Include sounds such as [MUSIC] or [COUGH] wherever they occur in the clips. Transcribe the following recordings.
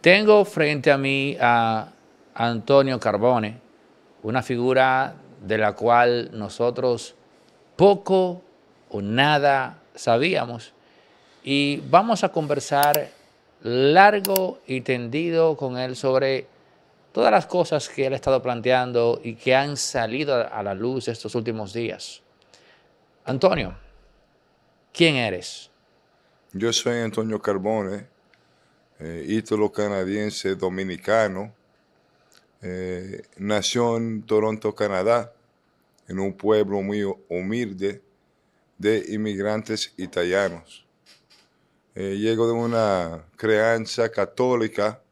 Tengo frente a mí a Antonio Carbone, una figura de la cual nosotros poco o nada sabíamos. Y vamos a conversar largo y tendido con él sobre todas las cosas que él ha estado planteando y que han salido a la luz estos últimos días. Antonio, ¿quién eres? Yo soy Antonio Carbone eh, ítalo-canadiense dominicano. Eh, nació en Toronto, Canadá, en un pueblo muy humilde de inmigrantes italianos. Eh, llego de una crianza católica,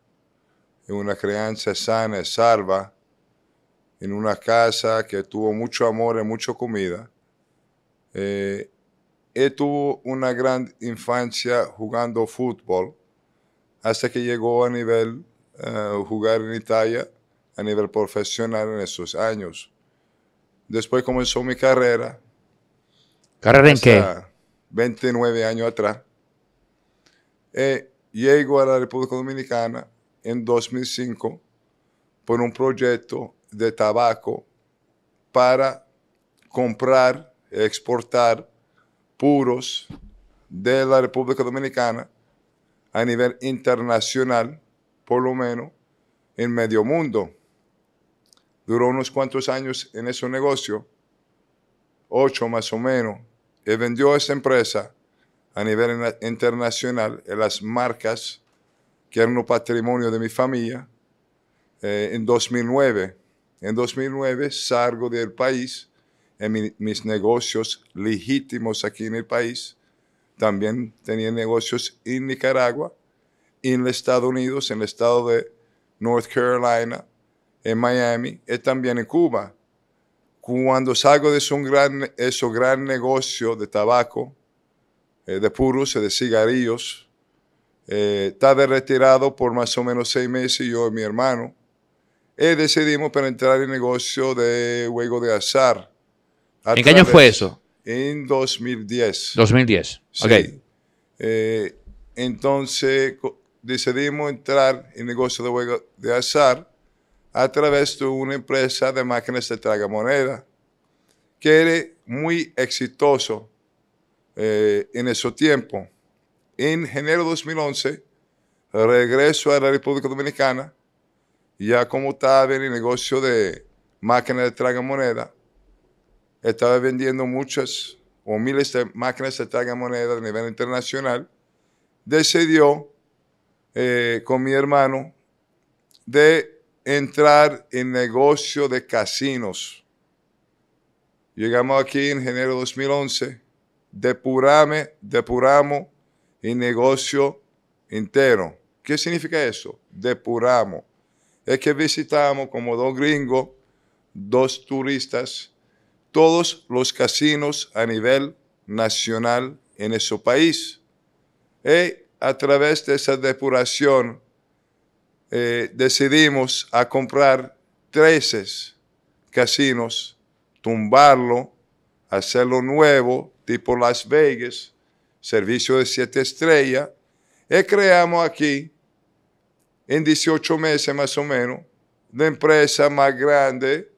en una crianza sana y salva, en una casa que tuvo mucho amor y mucha comida. Eh, tuvo una gran infancia jugando fútbol hasta que llegó a nivel eh, jugar en Italia, a nivel profesional en esos años. Después comenzó mi carrera. ¿Carrera en qué? 29 años atrás. Eh, llego a la República Dominicana en 2005 por un proyecto de tabaco para comprar exportar puros de la República Dominicana a nivel internacional, por lo menos en medio mundo. Duró unos cuantos años en ese negocio, ocho más o menos, y vendió esa empresa a nivel internacional en las marcas que eran un patrimonio de mi familia eh, en 2009. En 2009 salgo del país en mis negocios legítimos aquí en el país también tenía negocios en Nicaragua, en los Estados Unidos, en el estado de North Carolina, en Miami y también en Cuba. Cuando salgo de esos gran, eso gran negocio de tabaco, eh, de puros, de cigarrillos, está eh, estaba retirado por más o menos seis meses yo y mi hermano. Y eh, decidimos para entrar en negocio de juego de azar. ¿En qué año fue eso? En 2010. 2010, sí. ok. Eh, entonces decidimos entrar en negocio de juego de azar a través de una empresa de máquinas de moneda que era muy exitoso eh, en ese tiempo. En enero de 2011 regreso a la República Dominicana ya como estaba en el negocio de máquinas de moneda estaba vendiendo muchas o miles de máquinas de de moneda a nivel internacional, decidió eh, con mi hermano de entrar en negocio de casinos. Llegamos aquí en enero de 2011, depurame, depuramos el negocio entero. ¿Qué significa eso? Depuramos. Es que visitamos como dos gringos, dos turistas, todos los casinos a nivel nacional en ese país. Y a través de esa depuración eh, decidimos a comprar 13 casinos, tumbarlo, hacerlo nuevo, tipo Las Vegas, servicio de siete estrellas, y creamos aquí, en 18 meses más o menos, la empresa más grande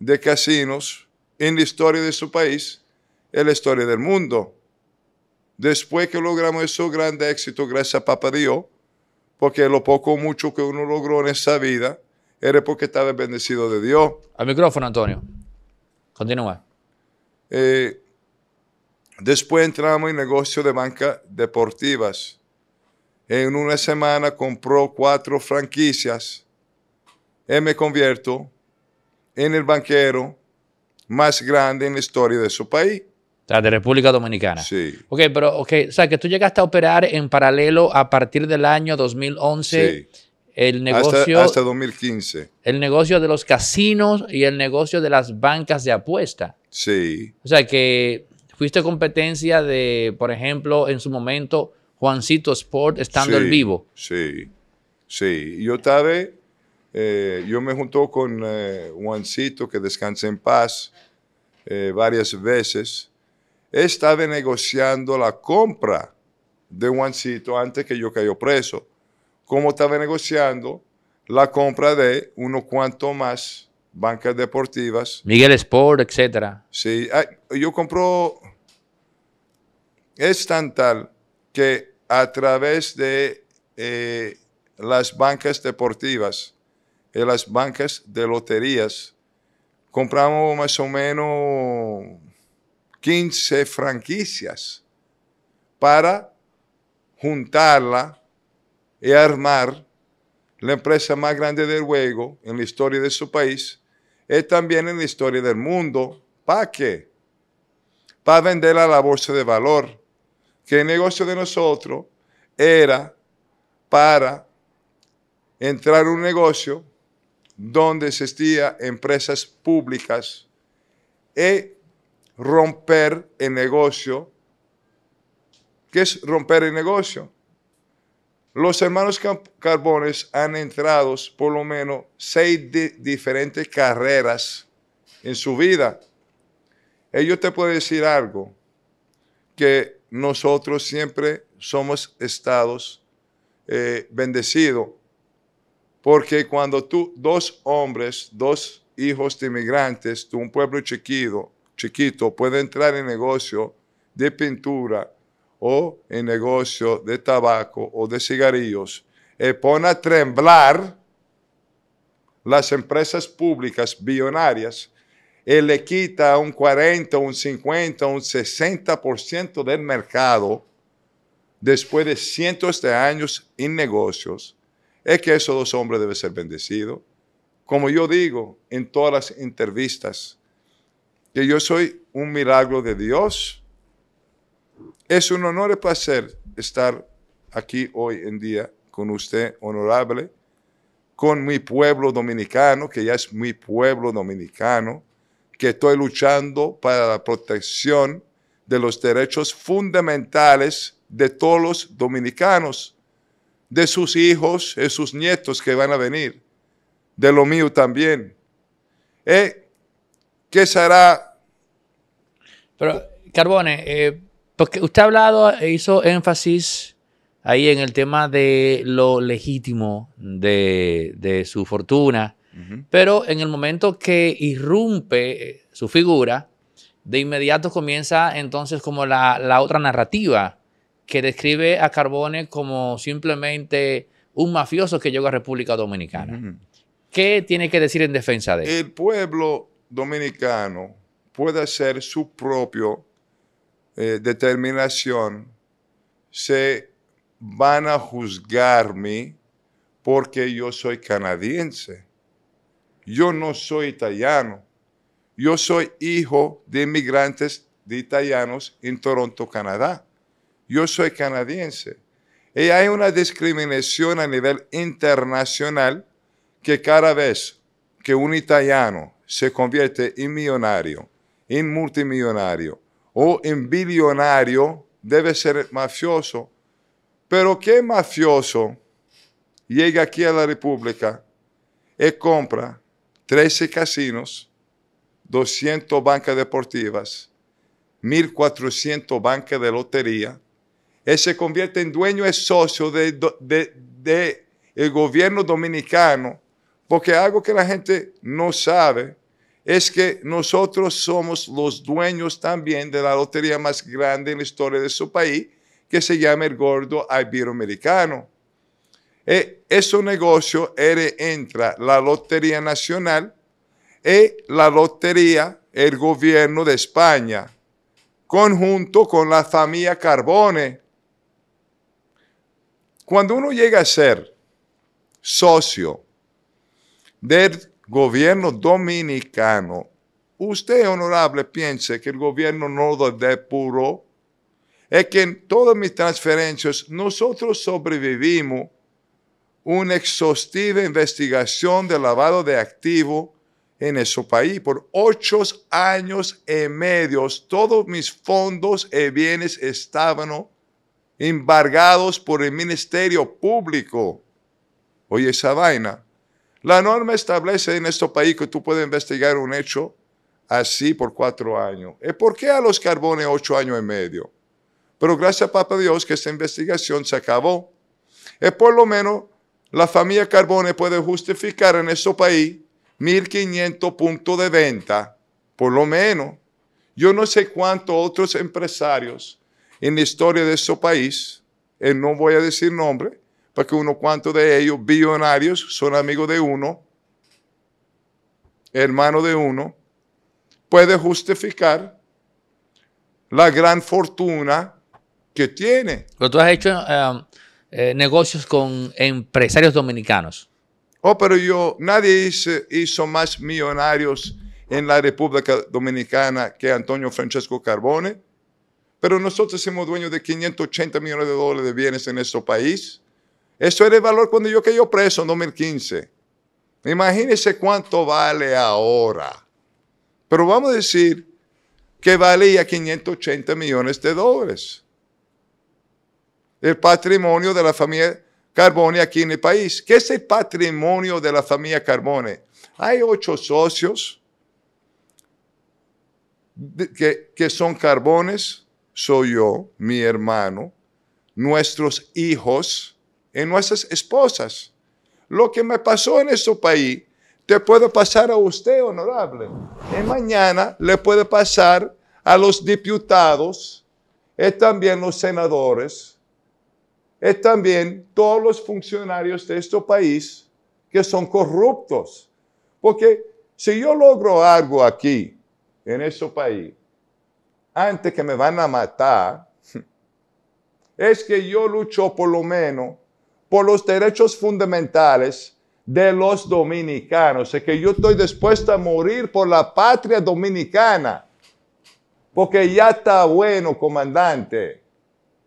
de casinos en la historia de su país, en la historia del mundo. Después que logramos ese gran éxito, gracias a Papa Dios, porque lo poco o mucho que uno logró en esa vida era porque estaba bendecido de Dios. Al micrófono, Antonio. Continúa. Eh, después entramos en negocio de banca... deportivas. En una semana compró cuatro franquicias. Y me convierto en el banquero más grande en la historia de su país. O de República Dominicana. Sí. Ok, pero, ok, o sea, que tú llegaste a operar en paralelo a partir del año 2011. El negocio. Hasta, 2015. El negocio de los casinos y el negocio de las bancas de apuesta. Sí. O sea, que fuiste competencia de, por ejemplo, en su momento, Juancito Sport estando en vivo. Sí. Sí. Yo estaba eh, yo me junto con eh, Juancito, que descansa en paz, eh, varias veces. Estaba negociando la compra de Juancito antes que yo cayó preso. Como estaba negociando la compra de uno cuanto más bancas deportivas. Miguel Sport, etc. Sí, yo compro... Es tan tal que a través de las bancas deportivas, en las bancas de loterías. Compramos más o menos 15 franquicias para juntarla y armar la empresa más grande del juego en la historia de su país y también en la historia del mundo. ¿Para qué? Para venderla a la bolsa de valor. Que el negocio de nosotros era para entrar un negocio donde existían empresas públicas y e romper el negocio. ¿Qué es romper el negocio? Los hermanos Carbones han entrado por lo menos seis diferentes carreras en su vida. Ellos te pueden decir algo, que nosotros siempre somos estados eh, bendecidos porque cuando tú, dos hombres, dos hijos de inmigrantes, de un pueblo chiquito, chiquito, puede entrar en negocio de pintura o en negocio de tabaco o de cigarrillos, y eh, pone a temblar las empresas públicas billonarias y eh, le quita un 40, un 50, un 60% del mercado después de cientos de años en negocios es que esos dos hombres deben ser bendecidos. Como yo digo en todas las entrevistas, que yo soy un milagro de Dios. Es un honor y placer estar aquí hoy en día con usted, honorable, con mi pueblo dominicano, que ya es mi pueblo dominicano, que estoy luchando para la protección de los derechos fundamentales de todos los dominicanos de sus hijos, de sus nietos que van a venir, de lo mío también. ¿Eh? ¿Qué será? Pero, Carbone, eh, porque usted ha hablado, eh, hizo énfasis ahí en el tema de lo legítimo de, de su fortuna, pero en el momento que irrumpe eh, su figura, de inmediato comienza entonces como la, la otra narrativa que describe a Carbone como simplemente un mafioso que llega a República Dominicana. ¿Qué tiene que decir en defensa de él? El pueblo dominicano puede hacer su propia eh, determinación. Se van a juzgarme porque yo soy canadiense. Yo no soy italiano. Yo soy hijo de inmigrantes de italianos en Toronto, Canadá yo soy canadiense. Y hay una discriminación a nivel internacional que cada vez que un italiano se convierte en millonario, en multimillonario o en billonario, debe ser mafioso. Pero ¿qué mafioso llega aquí a la República y compra 13 casinos, 200 bancas deportivas, 1.400 bancas de lotería? Él se convierte en dueño y socio del gobierno dominicano, porque algo que la gente no sabe es que nosotros somos los dueños también de la lotería más grande en la historia de su país, que se llama el Gordo Iberoamericano. E, ese negocio era, entra la Lotería Nacional y e la Lotería, el gobierno de España, conjunto con la familia Carbone, cuando uno llega a ser socio del gobierno dominicano, usted, honorable, piense que el gobierno no lo depuró. Es que en todas mis transferencias nosotros sobrevivimos una exhaustiva investigación de lavado de activo en ese país por ocho años y medio. Todos mis fondos y bienes estaban embargados por el Ministerio Público. Oye, esa vaina. La norma establece en este país que tú puedes investigar un hecho así por cuatro años. ¿Y por qué a los carbones ocho años y medio? Pero gracias a Papa Dios que esta investigación se acabó. Y por lo menos la familia Carbone puede justificar en este país 1.500 puntos de venta, por lo menos. Yo no sé cuántos otros empresarios en la historia de su país, y eh, no voy a decir nombre, porque uno cuanto de ellos, billonarios, son amigos de uno, hermano de uno, puede justificar la gran fortuna que tiene. Pero tú has hecho um, eh, negocios con empresarios dominicanos. Oh, pero yo, nadie hizo, más millonarios en la República Dominicana que Antonio Francesco Carbone pero nosotros somos dueños de 580 millones de dólares de bienes en este país. Eso era el valor cuando yo quedé preso en 2015. Imagínense cuánto vale ahora. Pero vamos a decir que vale valía 580 millones de dólares. El patrimonio de la familia Carbone aquí en el país. ¿Qué es el patrimonio de la familia Carbone? Hay ocho socios que, que son carbones soy yo, mi hermano, nuestros hijos, y nuestras esposas. Lo que me pasó en este país, te puede pasar a usted, honorable. Y mañana le puede pasar a los diputados, y también los senadores, y también todos los funcionarios de este país que son corruptos. Porque si yo logro algo aquí, en este país, antes que me van a matar, es que yo lucho por lo menos por los derechos fundamentales de los dominicanos. Es que yo estoy dispuesto a morir por la patria dominicana. Porque ya está bueno, comandante.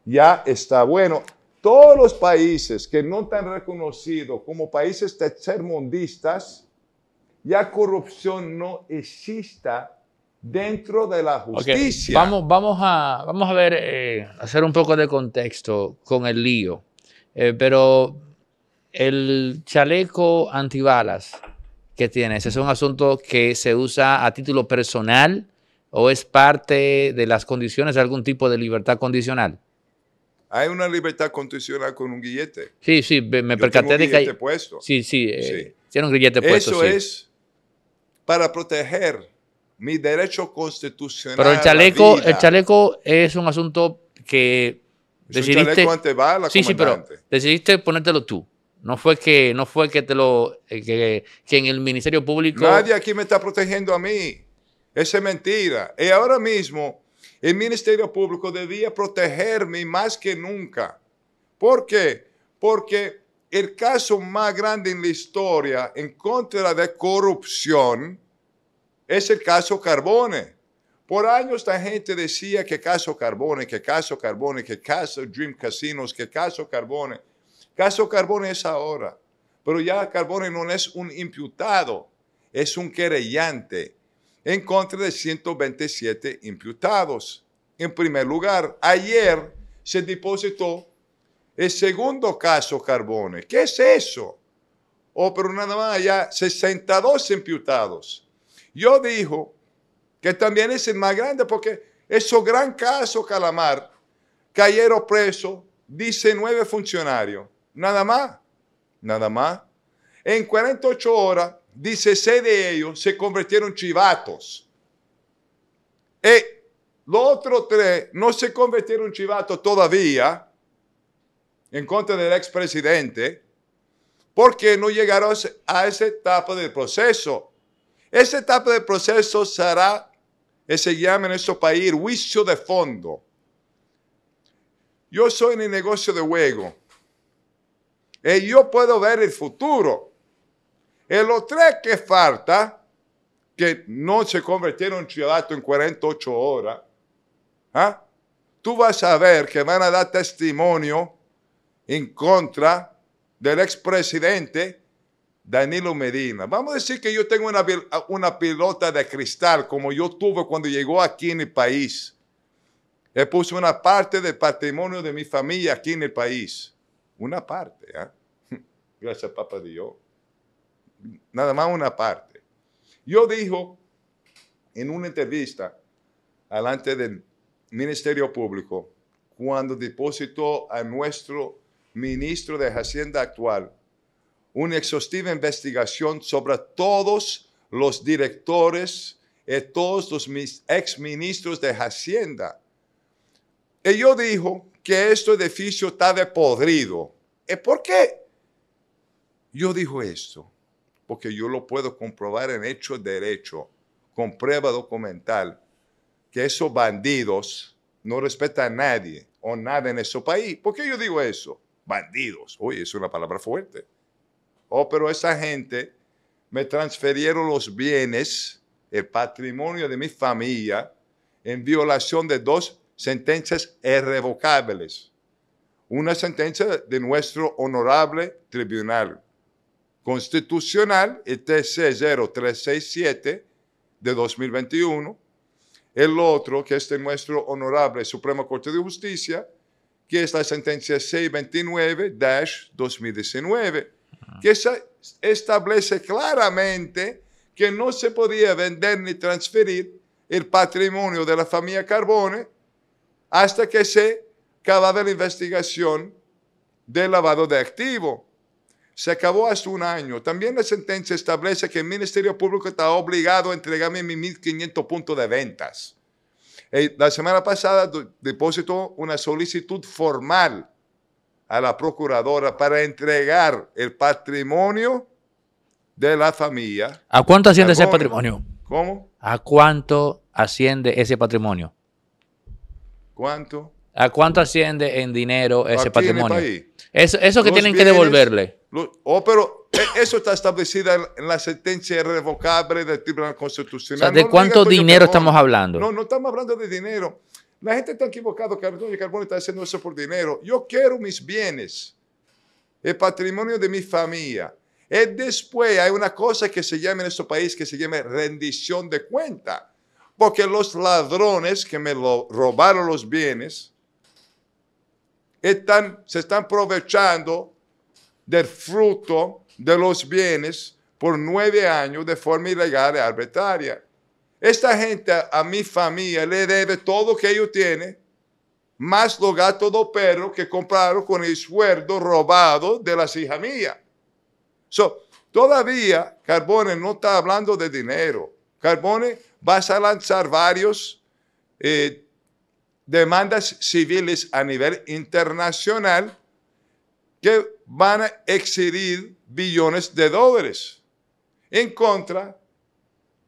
Ya está bueno. Todos los países que no están reconocidos como países tercermundistas, ya corrupción no exista dentro de la justicia. Vamos, a, vamos a ver, eh, hacer un poco de contexto con el lío. Eh, pero el chaleco antibalas que tienes, ¿es un asunto que se usa a título personal o es parte de las condiciones de algún tipo de libertad condicional? Hay una libertad condicional con un guillete. Sí, sí, me percaté de que puesto. Sí, sí, eh, tiene un guillete puesto. Eso es para proteger mi derecho constitucional. Pero el chaleco, el chaleco es un asunto que es decidiste. sí, sí, pero decidiste ponértelo tú. No fue que, no fue que te lo, eh, que, que en el Ministerio Público. Nadie aquí me está protegiendo a mí. Esa es mentira. Y ahora mismo el Ministerio Público debía protegerme más que nunca. ¿Por qué? Porque el caso más grande en la historia en contra de corrupción es el caso Carbone. Por años la gente decía que caso Carbone, que caso Carbone, que caso Dream Casinos, que caso Carbone. Caso Carbone es ahora. Pero ya Carbone no es un imputado, es un querellante en contra de 127 imputados. En primer lugar, ayer se depositó el segundo caso Carbone. ¿Qué es eso? Oh, pero nada más, ya 62 imputados. Yo digo que también es el más grande porque eso gran caso Calamar, cayeron preso 19 funcionarios, nada más, nada más. En 48 horas, 16 de ellos se convirtieron chivatos. Y eh, los otros tres no se convirtieron chivatos todavía, en contra del expresidente, porque no llegaron a esa etapa del proceso esa etapa del proceso será, eh, se llama en nuestro país, juicio de fondo. Yo soy en el negocio de juego. Y eh, yo puedo ver el futuro. El eh, los tres que falta, que no se convirtieron en ciudadano en 48 horas, ¿ah? tú vas a ver que van a dar testimonio en contra del expresidente Danilo Medina. Vamos a decir que yo tengo una, ah, una pelota de cristal como yo tuve cuando llegó aquí en el país. He puesto una parte del patrimonio de mi familia aquí en el país. Una parte. ¿eh? [LAUGHS] Gracias, papá Dios. Nada más una parte. Yo dijo en una entrevista delante del Ministerio Público, cuando depositó a nuestro ministro de Hacienda actual, una exhaustiva investigación sobre todos los directores y todos los exministros de Hacienda. Y yo dijo que este edificio está de podrido. ¿Y por qué? Yo digo esto porque yo lo puedo comprobar en hecho derecho, con prueba documental, que esos bandidos no respetan a nadie o nada en ese país. ¿Por qué yo digo eso? Bandidos. Oye, es una palabra fuerte oh, pero esa gente me transfirieron los bienes, el patrimonio de mi familia, en violación de dos sentencias irrevocables. Una sentencia de nuestro honorable tribunal constitucional, el TC0367 de 2021, el otro, que es de nuestro honorable Suprema Corte de Justicia, que es la sentencia 629-2019 que establece claramente que no se podía vender ni transferir el patrimonio de la familia Carbone hasta que se acabara la investigación del lavado de activo. Se acabó hace un año. También la sentencia establece que el Ministerio Público está obligado a entregarme mis 1.500 puntos de ventas. Eh, la semana pasada depositó una solicitud formal a la procuradora para entregar el patrimonio de la familia. ¿A cuánto asciende ese patrimonio? ¿Cómo? ¿A cuánto asciende ese patrimonio? ¿Cuánto? ¿A cuánto asciende en dinero ese patrimonio? Eso, que tienen que devolverle. oh, pero eh, eso está establecido en, la sentencia irrevocable del Tribunal Constitucional. O ¿de cuánto dinero estamos hablando? No, no estamos hablando de dinero. La gente está equivocada que está haciendo eso por dinero. Yo quiero mis bienes, el patrimonio de mi familia. Y después hay una cosa que se llama en este país, que se llama rendición de cuenta. Porque los ladrones que me robaron los bienes están, se están aprovechando del fruto de los bienes por nueve años de forma ilegal y arbitraria. Esta gente a mi familia le debe todo que ellos tienen, más los gatos de perros que compraron con el sueldo robado de las hijas mías. So, todavía Carbone no está hablando de dinero. Carbone va a lanzar varios eh, demandas civiles a nivel internacional que van a exigir billones de dólares. En contra,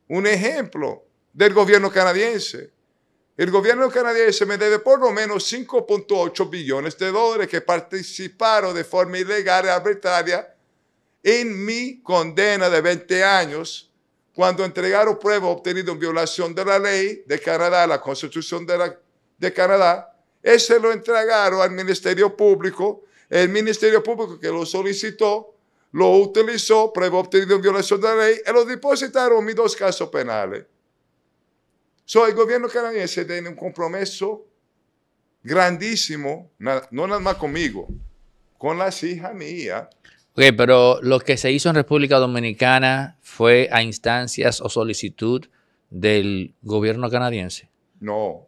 un ejemplo, del gobierno canadiense. El gobierno canadiense me debe por lo menos 5.8 billones de dólares que participaron de forma ilegal y arbitraria en mi condena de 20 años cuando entregaron pruebas obtenidas en violación de la ley de Canadá, la constitución de, la, de Canadá. Ese lo entregaron al Ministerio Público. El Ministerio Público que lo solicitó lo utilizó, prueba obtenida en violación de la ley, y lo depositaron en mis dos casos penales. So, el gobierno canadiense tiene un compromiso grandísimo, no nada más conmigo, con las hijas mías. Ok, pero lo que se hizo en República Dominicana fue a instancias o solicitud del gobierno canadiense. No,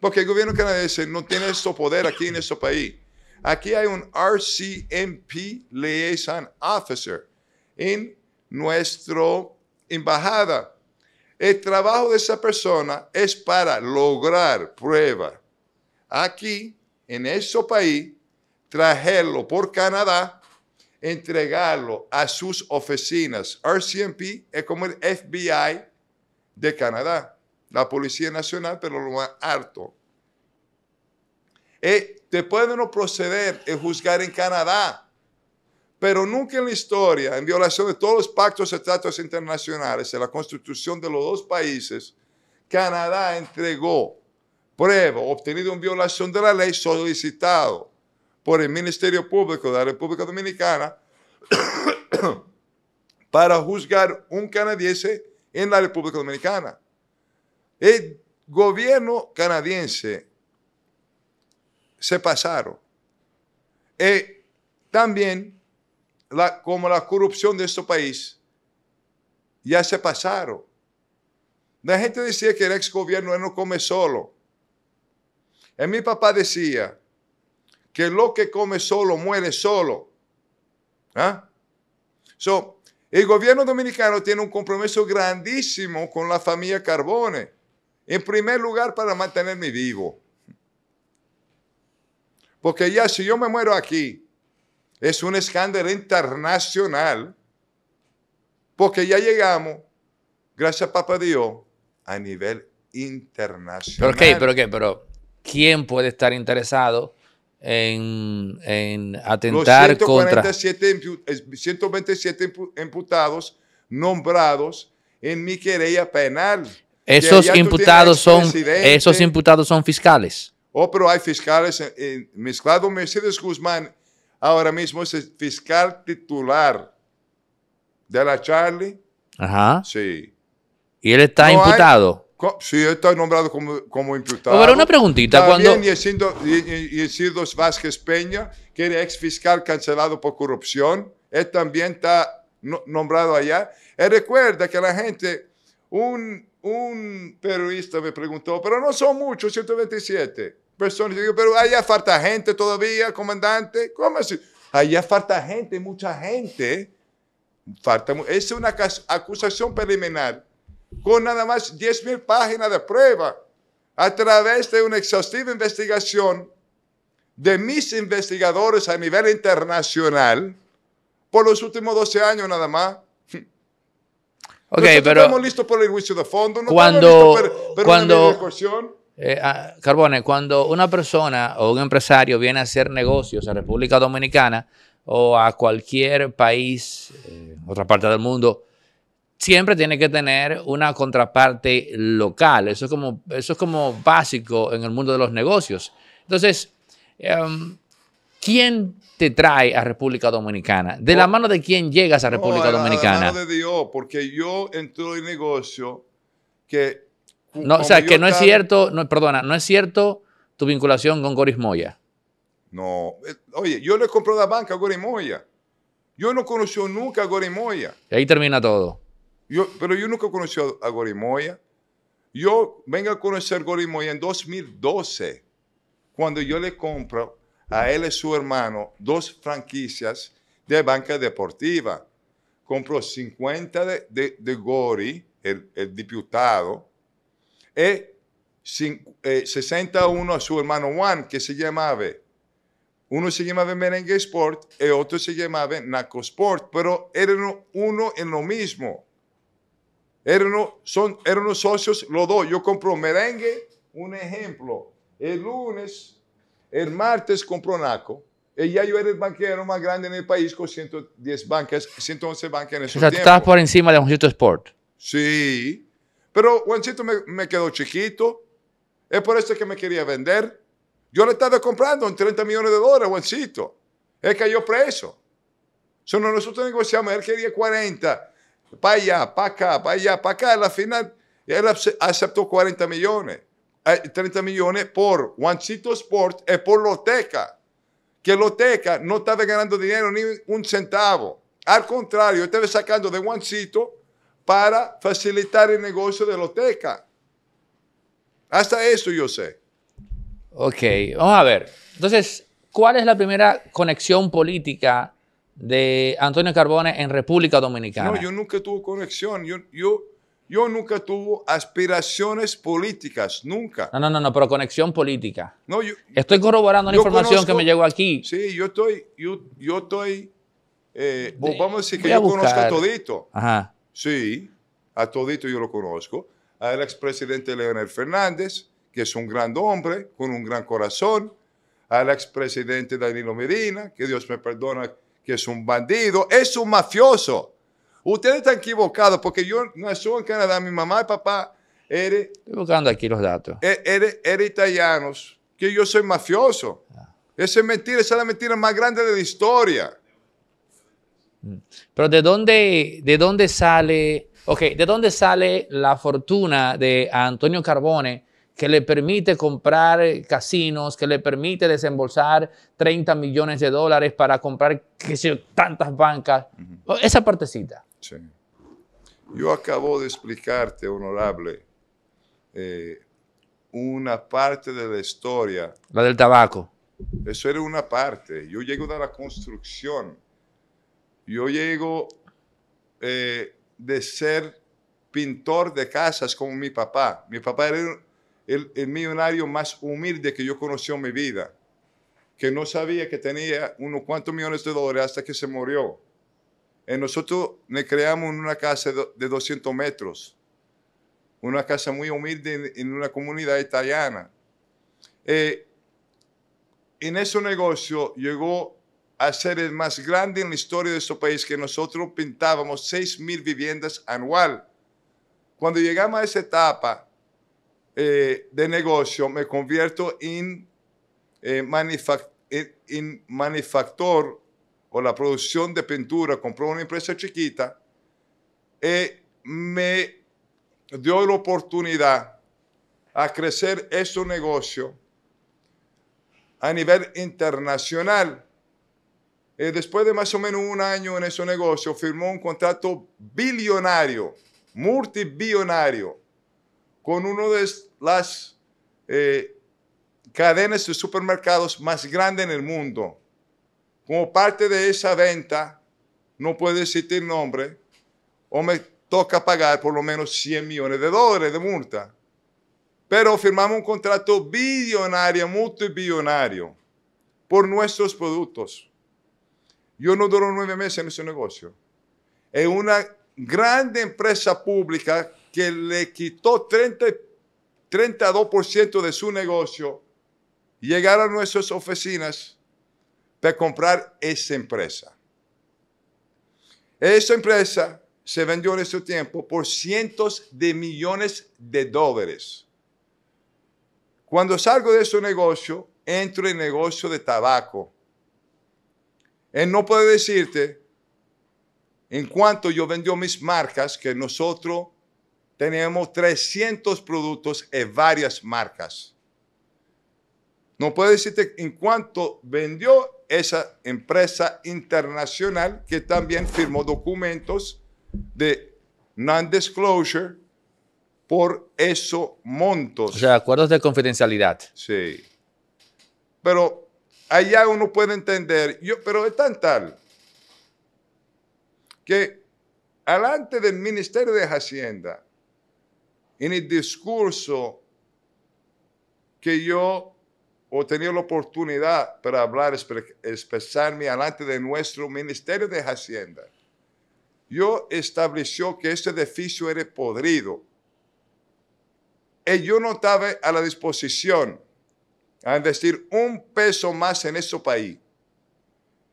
porque el gobierno canadiense no tiene su poder aquí en este país. Aquí hay un RCMP Liaison Officer en nuestra embajada. El trabajo de esa persona es para lograr prueba. Aquí, en ese país, traerlo por Canadá, entregarlo a sus oficinas. RCMP es como el FBI de Canadá, la Policía Nacional, pero lo más harto. Eh, te pueden proceder a juzgar en Canadá pero nunca en la historia, en violación de todos los pactos y tratos internacionales, de la constitución de los dos países, Canadá entregó prueba obtenido en violación de la ley solicitado por el Ministerio Público de la República Dominicana [COUGHS] para juzgar un canadiense en la República Dominicana. El gobierno canadiense se pasaron. Y eh, también como la corrupción de este país ya se pasaron. La gente decía que el ex gobierno no come solo. Y eh, mi papá decía que lo que come solo muere solo. ¿Ah? So, el gobierno dominicano tiene un compromiso grandísimo con la familia Carbone. En primer lugar, para mantenerme vivo. Porque ya si yo me muero aquí, es un escándalo internacional porque ya llegamos, gracias a Papá Dios, a nivel internacional. ¿Pero qué? ¿Pero qué? ¿Pero quién puede estar interesado en, en atentar Los contra... 127 imputados nombrados en mi querella penal. Esos imputados son esos imputados son fiscales. Oh, pero hay fiscales en, eh, eh, mezclado Mercedes Guzmán ahora mismo es el fiscal titular de la Charlie. Ajá. Sí. ¿Y él está imputado? sí, sí, está nombrado como, como imputado. Pero una preguntita. También cuando... Vázquez Peña, que era ex fiscal cancelado por corrupción, él también está nombrado allá. Él eh, recuerda que la gente, un, un periodista me preguntó, pero no son muchos, 127. Yo pero allá falta gente todavía, comandante. ¿Cómo así? Allá falta gente, mucha gente. Falta, es una acusación preliminar con nada más 10.000 páginas de prueba a través de una exhaustiva investigación de mis investigadores a nivel internacional por los últimos 12 años nada más. pero... Estamos listos por el juicio de fondo, no cuando, eh, ah, Carbone, cuando una persona o un empresario viene a hacer negocios a República Dominicana o a cualquier país, eh, otra parte del mundo, siempre tiene que tener una contraparte local. Eso es como, eso es como básico en el mundo de los negocios. Entonces, em, ¿quién te trae a República Dominicana? ¿De la oh. mano de quién llegas a República Dominicana? De la mano de Dios, porque yo entro en negocio que no, o sea, que no es cierto, no, perdona, no es cierto tu vinculación con Goris Moya. No, eh, oye, yo le compré la banca a Goris Moya. Yo no conocí nunca a Goris Moya. Y ahí termina todo. Yo, pero yo nunca conocí a Gorimoya. Moya. Yo vengo a conocer a Goris Moya en 2012, cuando yo le compro a él y su hermano dos franquicias de banca deportiva. Compró 50 de, de, Gori, el, el diputado, y 61 eh, a su hermano Juan, que se llamaba. Uno se llamaba Merengue Sport y otro se llamaba Naco Sport, pero eran uno en lo mismo. Eran, son, eran socios los dos. Yo compro merengue, un ejemplo. El lunes, el martes compro Naco. Y ya yo era el banquero más grande en el país con 110 bancas, 111 bancas en ese O sea, tiempo. estabas por encima de Juancito Sport. Sí. Pero Juancito me, quedó chiquito. Es por eso que me quería vender. Yo le estaba comprando en 30 millones de dólares, Juancito. Él cayó preso. nosotros negociamos, él quería 40. Para allá, para acá, para allá, para acá. Al la final, él aceptó 40 millones. 30 millones por Juancito Sport y por Loteca. Que Loteca no estaba ganando dinero ni un centavo. Al contrario, estaba sacando de Juancito para facilitar el negocio de la Loteca. Hasta eso yo sé. Ok, vamos a ver. Entonces, ¿cuál es la primera conexión política de Antonio Carbone en República Dominicana? No, yo nunca tuve conexión. Yo, yo, nunca tuve aspiraciones políticas, nunca. No, no, no, pero conexión política. No, estoy corroborando la información que me llegó aquí. Sí, yo estoy, yo, estoy, eh, vamos a decir que yo conozco a todito. Ajá. Sí, a todito yo lo conozco. Al expresidente Leonel Fernández, que es un gran hombre, con un gran corazón. Al expresidente Danilo Medina, que Dios me perdona, que es un bandido, es un mafioso. Ustedes están equivocados porque yo nací en Canadá, mi mamá y papá eran... buscando aquí los datos. E-, italianos, que yo soy mafioso. Ah. es mentira, esa es la mentira más grande de la historia. Mm. Pero ¿de dónde, de dónde sale, de dónde sale la fortuna de Antonio Carbone que le permite comprar casinos, que le permite desembolsar 30 millones de dólares para comprar tantas bancas? Esa partecita. Yo acabo de explicarte, honorable, eh, una parte de la historia. La del tabaco. Eso era una parte. Yo llego de la construcción yo llego eh, de ser pintor de casas como mi papá. Mi papá era el, millonario más humilde que yo conocí en mi vida, que no sabía que tenía unos cuantos millones de dólares hasta que se murió. Y nosotros le creamos una casa de 200 metros, una casa muy humilde en, una comunidad italiana. Eh, en ese negocio llegó a ser el más grande en la historia de este país, que nosotros pintábamos mil viviendas anual. Cuando llegamos a esa etapa eh, de negocio, me convierto eh, en, manufactor o la producción de pintura, compró una empresa chiquita y eh, me dio la oportunidad a crecer este negocio a nivel internacional eh, después de más o menos un año en ese negocio, firmó un contrato billonario, multibillonario, con una de las eh, cadenas de supermercados más grandes en el mundo. Como parte de esa venta, no puede decir, nombre, o me toca pagar por lo menos 100 millones de dólares de multa. Pero firmamos un contrato billonario, multibillonario, por nuestros productos. Yo no duró nueve meses en ese negocio. En una grande empresa pública que le quitó 30, 32% de su negocio, llegaron a nuestras oficinas para comprar esa empresa. Esa empresa se vendió en ese tiempo por cientos de millones de dólares. Cuando salgo de ese negocio, entro en el negocio de tabaco. Él no puede decirte, en cuanto yo vendió mis marcas, que nosotros tenemos 300 productos en varias marcas. No puede decirte en cuanto vendió esa empresa internacional que también firmó documentos de non-disclosure por esos montos. O sea, acuerdos de confidencialidad. Sí. Pero allá uno puede entender, yo, pero es tan tal que alante del Ministerio de Hacienda, en el discurso que yo o tenía la oportunidad para hablar, expresarme alante de nuestro Ministerio de Hacienda, yo estableció que este edificio era podrido y yo no estaba a la disposición a decir, un peso más en este país.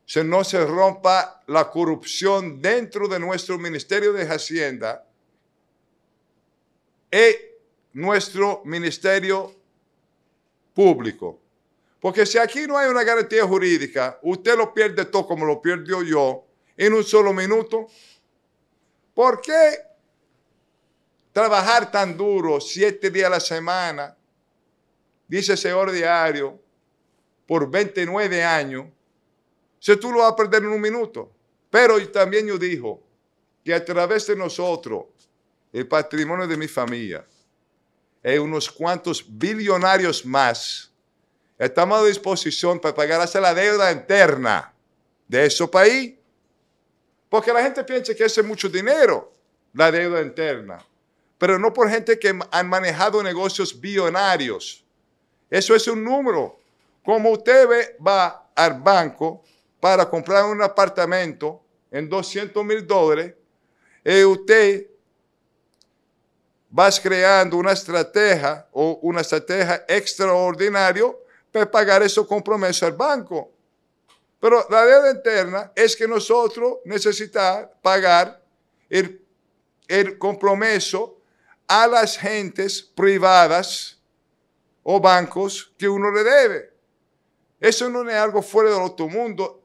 Si no se rompa la corrupción dentro de nuestro Ministerio de Hacienda y nuestro Ministerio Público. Porque si aquí no hay una garantía jurídica, usted lo pierde todo como lo perdió yo en un solo minuto. ¿Por qué trabajar tan duro siete días a la semana dice Señor Diario, por 29 años, si tú lo vas a perder en un minuto. Pero también yo dijo que a través de nosotros, el patrimonio de mi familia, y unos cuantos billonarios más, estamos a disposición para pagar la deuda interna de ese país. Porque la gente piensa que es mucho dinero la deuda interna, pero no por gente que han manejado negocios billonarios eso es un número. Como usted va al banco para comprar un apartamento en 200 mil dólares, eh, usted va creando una estrategia o una estrategia extraordinaria para pagar esos compromiso al banco. Pero la deuda interna es que nosotros necesitamos pagar el, el compromiso a las gentes privadas o bancos que uno le debe. Eso no es algo fuera del otro mundo.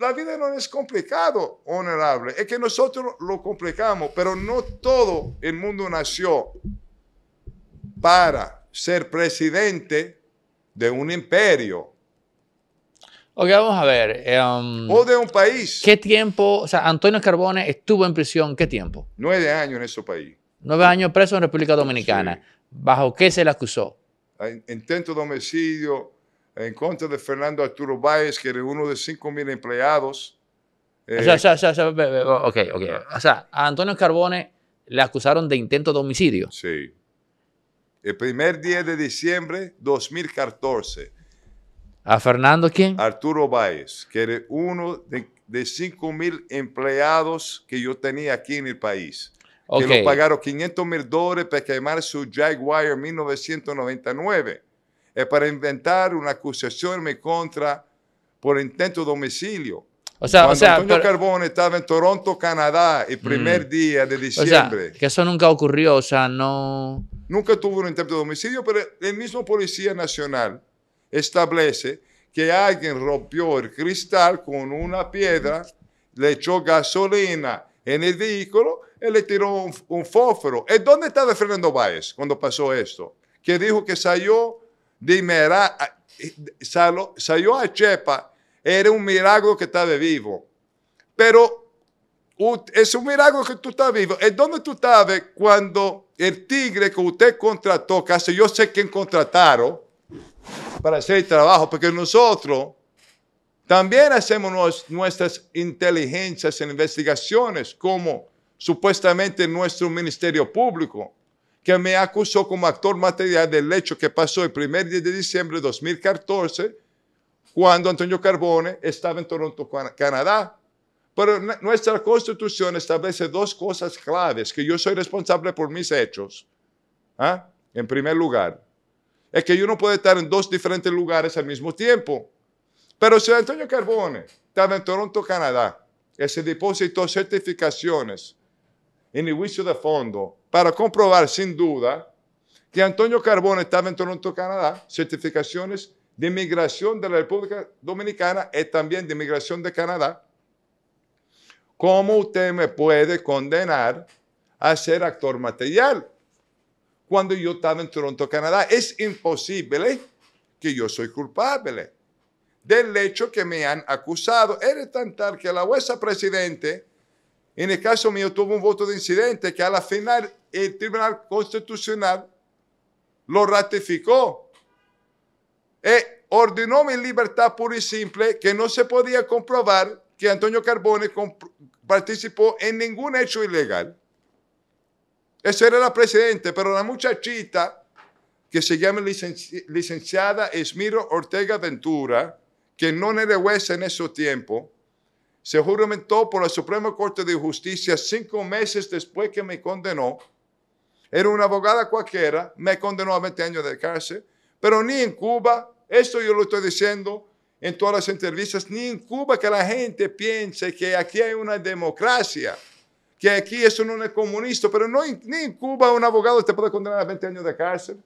La vida no es complicado, honorable. Es que nosotros lo complicamos, pero no todo el mundo nació para ser presidente de un imperio. Ok, vamos a ver. Em, o de un país. ¿Qué tiempo? O sea, Antonio Carbone estuvo en prisión, ¿qué tiempo? Nueve años en ese país. Nueve años preso en República Dominicana. ¿Bajo qué se le acusó? intento de homicidio en contra de Fernando Arturo Báez, que era uno de 5.000 empleados. o sea, O sea, a Antonio Carbone le acusaron de intento de homicidio. Sí. El primer día de diciembre 2014. ¿A Fernando quién? Arturo Báez, que era uno de, de 5.000 empleados que yo tenía aquí en el país que lo 500 mil dólares para quemar su Jaguar 1999 e per acusación un'accusazione contra por intento domicilio. O sea, o sea, Antonio Carbone Carbón estaba en Toronto, Canadá, el primer mm. día de diciembre. O sea, que eso nunca ocurrió, o sea, no. Nunca tuvo un intento de homicidio, pero el mismo Policía Nacional establece que alguien rompió el cristal con una piedra, le echó gasolina en el vehículo, él le tiró un, fósforo. ¿Y dónde estaba Fernando Báez cuando pasó esto? Que dijo que salió de ah, salió, salió a Chepa, era un milagro que estaba vivo. Pero es un milagro que tú estás vivo. ¿Y dónde tú estabas cuando el tigre que usted contrató, casi yo sé quién contrataron para hacer el trabajo, porque nosotros también hacemos nuestras inteligencias en investigaciones, como supuestamente nuestro Ministerio Público, que me acusó como actor material del hecho que pasó el primer día de diciembre de 2014, cuando Antonio Carbone estaba en Toronto, Canadá. Pero nuestra Constitución establece dos cosas claves, que yo soy responsable por mis hechos. ¿ah? En primer lugar, es que yo no puedo estar en dos diferentes lugares al mismo tiempo. Pero si Antonio Carbone estaba en Toronto, Canadá, y se depositó certificaciones en el juicio de fondo para comprobar sin duda que Antonio Carbone estaba en Toronto, Canadá, certificaciones de inmigración de la República Dominicana y también de inmigración de Canadá. ¿Cómo usted me puede condenar a ser actor material cuando yo estaba en Toronto, Canadá? Es imposible que yo soy culpable del hecho que me han acusado. Era tan tal que la jueza presidente, en el caso mío, tuvo un voto de incidente que a la final el Tribunal Constitucional lo ratificó e ordenó mi libertad pura y simple que no se podía comprobar que Antonio Carbone participó en ningún hecho ilegal. Esa era la presidente, pero la muchachita que se llama licenciada Esmiro Ortega Ventura, no era juez en ese tiempo, se juramentó por la Suprema Corte de Justicia cinco meses después que me condenó. Era una abogada cualquiera, me condenó a 20 años de cárcel, pero ni en Cuba, esto yo lo estoy diciendo en todas las entrevistas, ni en Cuba que la gente piense que aquí hay una democracia, que aquí eso no es comunista, pero no, ni en Cuba un abogado te puede condenar a 20 años de cárcel,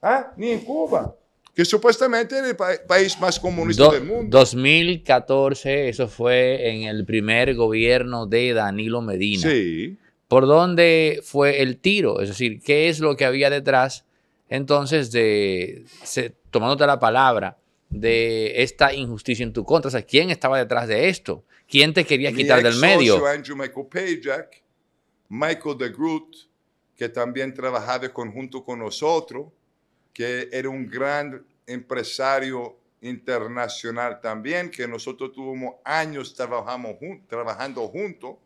¿Ah? ni en Cuba que supuestamente era el país más comunista del mundo. 2014, eso fue en el primer gobierno de Danilo Medina. Sí. ¿Por dónde fue el tiro? Es decir, ¿qué es lo que había detrás entonces de, tomándote la palabra, de esta injusticia en tu contra? O ¿quién estaba detrás de esto? ¿Quién te quería quitar del medio? Andrew Michael Michael de Groot, que también trabajaba conjunto con nosotros, que era un gran empresario internacional también, que nosotros tuvimos años trabajamos trabajando juntos.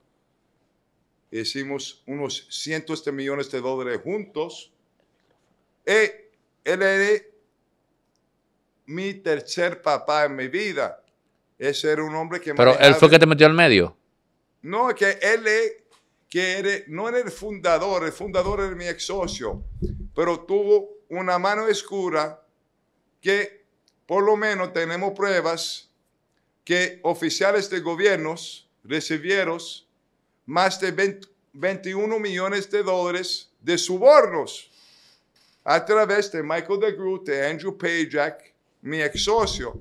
Hicimos unos cientos de millones de dólares juntos. Y él era mi tercer papá en mi vida. Ese era un hombre que... Pero él fue que te metió al medio. No, que él que no era el fundador, el fundador era mi ex socio, pero tuvo una mano oscura que por lo menos tenemos pruebas que oficiales de gobiernos recibieron más de 21 millones de dólares de sobornos a través de Michael DeGroote, de Andrew Pajak, mi ex socio.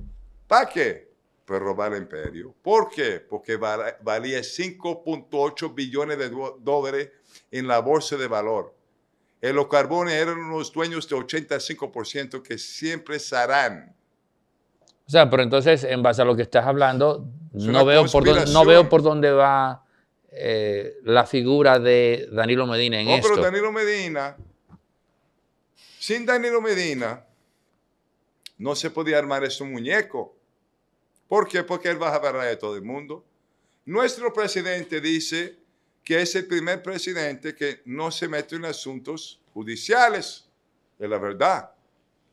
¿Para qué? Para robar el imperio. ¿Por qué? Porque valía 5.8 billones de dólares en la bolsa de valor. Eh, los carbones eran los dueños de 85% que siempre serán. O sea, pero entonces, en base a lo que estás hablando, no veo, por dónde, va eh, la figura de Danilo Medina en no, esto. pero Danilo Medina, sin Danilo Medina, no se podía armar ese muñeco. ¿Por qué? Porque él va a agarrar de todo el mundo. Nuestro presidente dice que es el primer presidente que no se mete en asuntos judiciales. Es la verdad,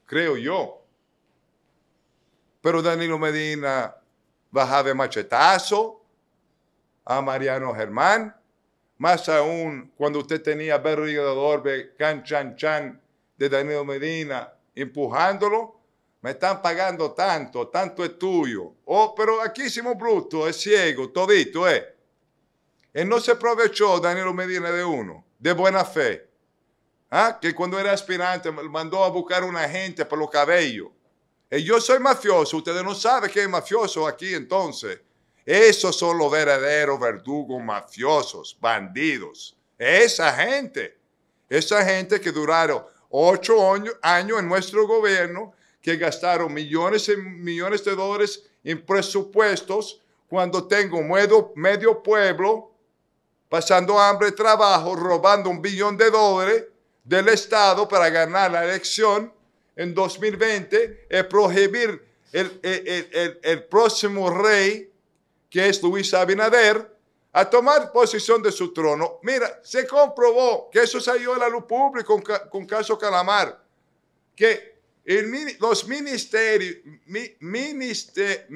creo yo. Pero Danilo Medina bajaba de machetazo a Mariano Germán, más aún cuando usted tenía a de de Can Chan de Danilo Medina empujándolo. Me están pagando tanto, tanto es tuyo. Oh, pero aquí hicimos bruto, es ciego, todito, ¿eh? Él no se aprovechó, Danilo Medina, de uno, de buena fe. ¿Ah? Que cuando era aspirante mandó a buscar un agente por los cabellos. Y eh, yo soy mafioso, ustedes no saben que es mafioso aquí entonces. Esos son los verdaderos verdugos mafiosos, bandidos. Esa gente, esa gente que duraron ocho años, en nuestro gobierno, que gastaron millones y millones de dólares en presupuestos, cuando tengo medio pueblo pasando hambre, trabajo, robando un billón de dólares del Estado para ganar la elección en 2020, y prohibir el, próximo rey, que es Luis Abinader, a tomar posición de su trono. Mira, se comprobó que eso salió a la luz pública con, caso Calamar, que el, los ministerios, mi, ministerio,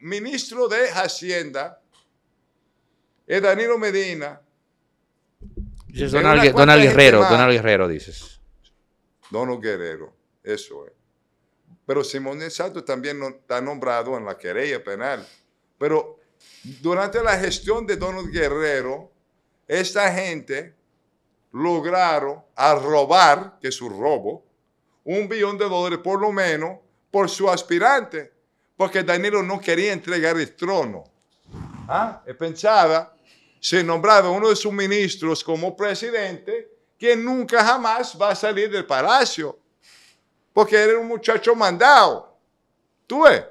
ministro de Hacienda, es Danilo Medina. Dices Donald, Guerrero, este Donald Guerrero, dices. Donald Guerrero, eso es. Pero Simón de también está nombrado en la querella penal. Pero durante la gestión de Donald Guerrero, esta gente lograron robar, que es un robo, un billón de dólares por lo menos por su aspirante, porque Danilo no quería entregar el trono. ¿Ah? Pensaba se nombraba uno de sus ministros como presidente, que nunca jamás va a salir del palacio, porque era un muchacho mandado. ¿Tú ves?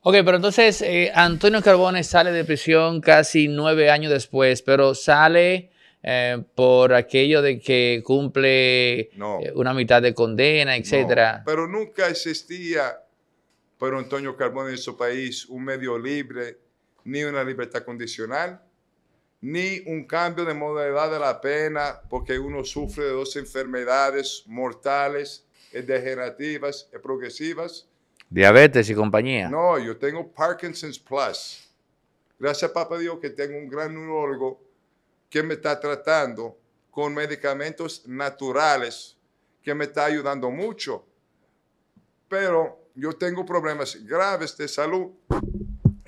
Ok, pero entonces eh, Antonio Carbone sale de prisión casi nueve años después, pero sale eh, por aquello de que cumple eh, una mitad de condena, etc. pero nunca existía pero Antonio Carbone en su país un medio libre ni una libertad condicional, ni un cambio de modalidad de la pena porque uno sufre de dos enfermedades mortales, eh, degenerativas y eh, progresivas. Diabetes y compañía. No, yo tengo Parkinson's Plus. Gracias, papá Dios, que tengo un gran neurólogo que me está tratando con medicamentos naturales que me está ayudando mucho. Pero yo tengo problemas graves de salud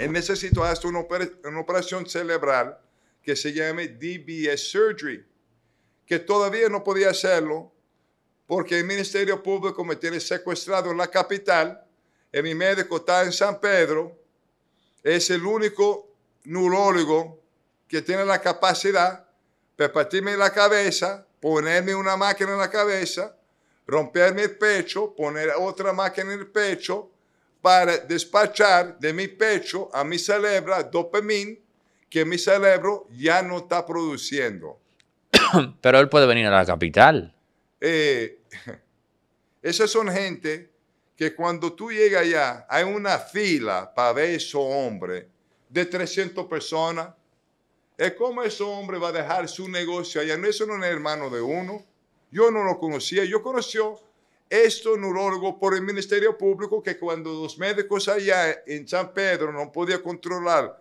Necesito hacer hasta una, operación cerebral que se llame DBS Surgery, que todavía no podía hacerlo porque el Ministerio Público me tiene secuestrado en la capital, y mi médico está en San Pedro, es el único neurólogo que tiene la capacidad de partirme la cabeza, ponerme una máquina en la cabeza, romperme el pecho, poner otra máquina en el pecho, para despachar de mi pecho a mi cerebro dopamina que mi cerebro ya no está produciendo. [COUGHS] Pero él puede venir a la capital. Eh, [LAUGHS] esas son gente que cuando tú llegas allá hay una fila para ver ese hombre de 300 personas. Es como ese hombre va a dejar su negocio allá. eso no es hermano de uno. Yo no lo conocía. Yo conoció esto un por el Ministerio Público, que cuando los médicos allá en San Pedro no podían controlar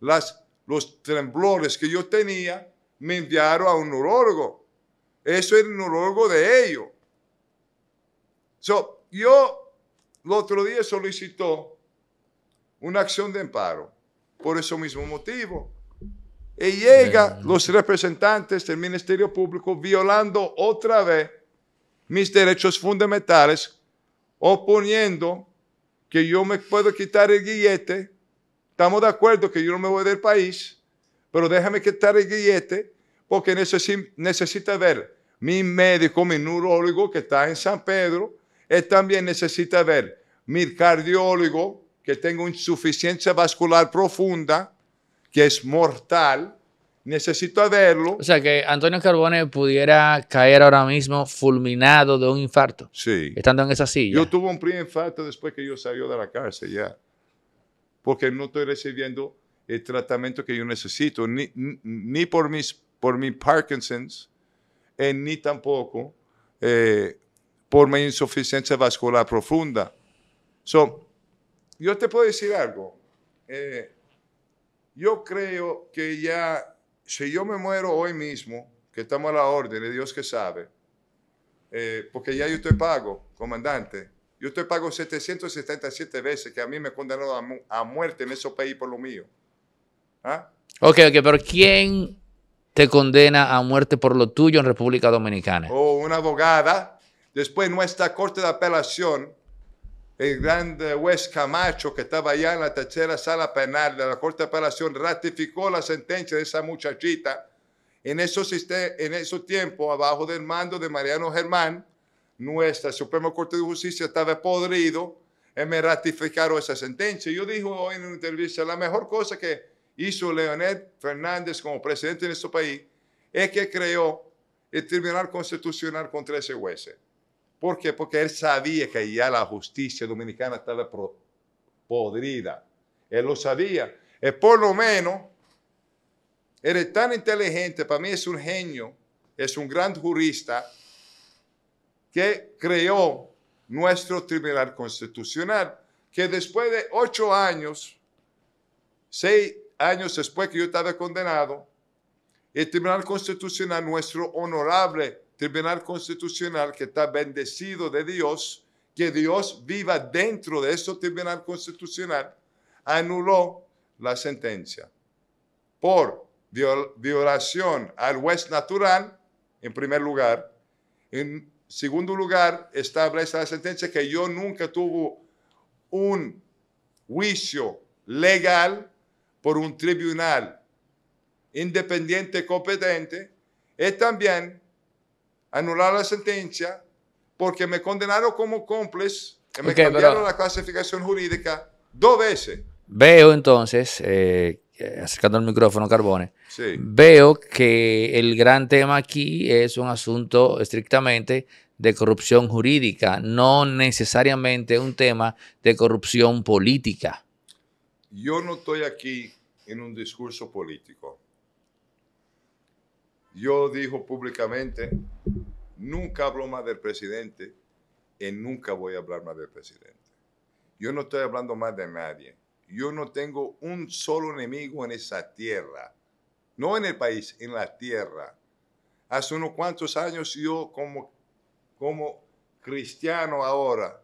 las, los temblores que yo tenía, me enviaron a un neurólogo. Eso es el neurólogo de ellos. So, yo el otro día solicitó una acción de amparo por ese mismo motivo. Y llegan los representantes del Ministerio Público violando otra vez mis derechos fundamentales oponiendo que yo me puedo quitar el guillete. Estamos de acuerdo que yo no me voy del país, pero déjame quitar el guillete porque necesita, ver mi médico, mi neurólogo que está en San Pedro. Él también necesita ver mi cardiólogo que tengo insuficiencia vascular profunda, que es mortal Necesito verlo. O sea que Antonio Carbone pudiera caer ahora mismo fulminado de un infarto. Sí. Estando en esa silla. Yo tuve un primer infarto después que yo salió de la cárcel ya. Porque no estoy recibiendo el tratamiento que yo necesito, ni, por, mis, por mi Parkinson's, eh, ni tampoco eh, por mi insuficiencia vascular profunda. So, yo te puedo decir algo. Eh, yo creo que ya si yo me muero hoy mismo, que estamos a la orden de Dios que sabe, eh, porque ya yo estoy pago, comandante, yo estoy pago 777 veces que a mí me condenaron a, a muerte en ese país por lo mío. ¿Ah? Ok, ok, pero ¿quién te condena a muerte por lo tuyo en República Dominicana? O oh, una abogada. Después nuestra Corte de Apelación el gran juez Camacho, que estaba allá en la tercera sala penal de la Corte de Apelación, ratificó la sentencia de esa muchachita. En esos, en esos tiempos, abajo del mando de Mariano Germán, nuestra Suprema Corte de Justicia estaba podrido, y me ratificaron esa sentencia. Yo dije hoy en una entrevista, la mejor cosa que hizo Leonel Fernández como presidente de nuestro país es que creó el Tribunal Constitucional contra 13 jueces. ¿Por qué? Porque él sabía que ya la justicia dominicana estaba podrida. Él lo sabía. Y eh, por lo menos, él es tan inteligente, para mí es un genio, es un gran jurista, que creó nuestro Tribunal Constitucional, que después de ocho años, seis años después que yo estaba condenado, el Tribunal Constitucional, nuestro honorable Tribunal Constitucional que está bendecido de Dios, que Dios viva dentro de ese Tribunal Constitucional, anuló la sentencia por violación al juez natural, en primer lugar. En segundo lugar, establece la sentencia que yo nunca tuve un juicio legal por un tribunal independiente competente. Y también anular la sentencia porque me condenaron como cómplice, que me cambiaron la clasificación jurídica dos veces. Veo entonces, eh, acercando el micrófono, Carbone, veo que el gran tema aquí es un asunto estrictamente de corrupción jurídica, no necesariamente un tema de corrupción política. Yo no estoy aquí en un discurso político. Yo dijo públicamente, nunca hablo más del presidente y nunca voy a hablar más del presidente. Yo no estoy hablando más de nadie. Yo no tengo un solo enemigo en esa tierra. No en el país, en la tierra. Hace unos cuantos años yo como, como cristiano ahora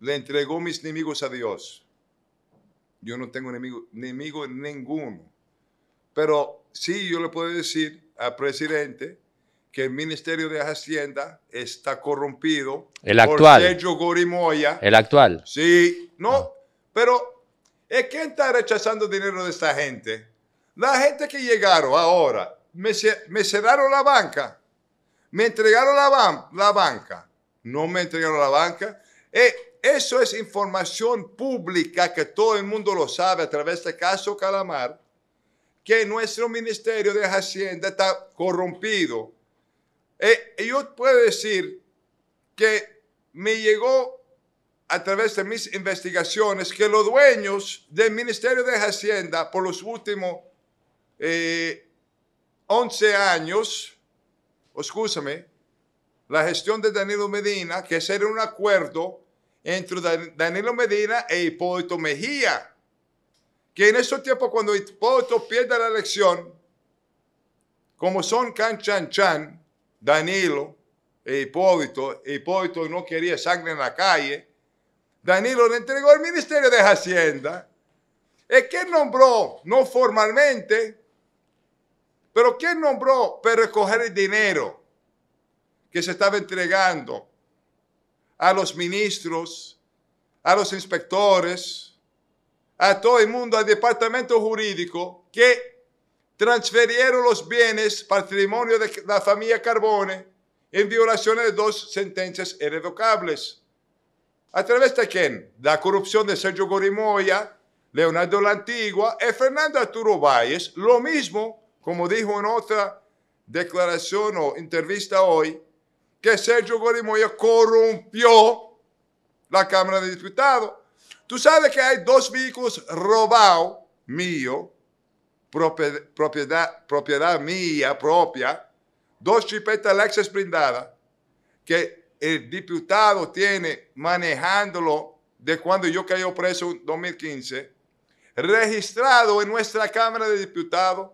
le entregó mis enemigos a Dios. Yo no tengo enemigo, enemigo ninguno. Pero Sí, yo le puedo decir al presidente que el Ministerio de Hacienda está corrompido. El actual. Por Sergio Gorimoya. El actual. Sí, no, pero ¿es quién está rechazando dinero de esta gente? La gente que llegaron ahora, me, me cerraron la banca, me entregaron la, banca, no me entregaron la banca. Eh, eso es información pública que todo el mundo lo sabe a través de Caso Calamar que nuestro Ministerio de Hacienda está corrompido. Eh, y yo puedo decir que me llegó a través de mis investigaciones que los dueños del Ministerio de Hacienda por los últimos 11 eh, años, escúchame, la gestión de Danilo Medina, que era un acuerdo entre Danilo Medina e Hipólito Mejía que en esos tiempos cuando Hipólito pierde la elección, como son Can Chan Chan, Danilo e Hipólito, e Hipólito no quería sangre en la calle, Danilo le entregó el Ministerio de Hacienda. Es que nombró, no formalmente, pero ¿quién nombró para recoger el dinero que se estaba entregando a los ministros, a los inspectores, a todo el mundo, al departamento jurídico, que transferieron los bienes, patrimonio de la familia Carbone, en violación de dos sentencias irrevocables. ¿A través de quien? La corrupción de Sergio Gorimoya, Leonardo La Antigua y Fernando Arturo Valles. Lo mismo, como dijo en otra declaración o entrevista hoy, que Sergio Gorimoya corrompió la Cámara de Diputados. Tú sabes que hay dos vehículos robados mío, propiedad, propiedad mía propia, dos chipetas Lexus blindadas que el diputado tiene manejándolo de cuando yo caí preso en 2015, registrado en nuestra Cámara de Diputados.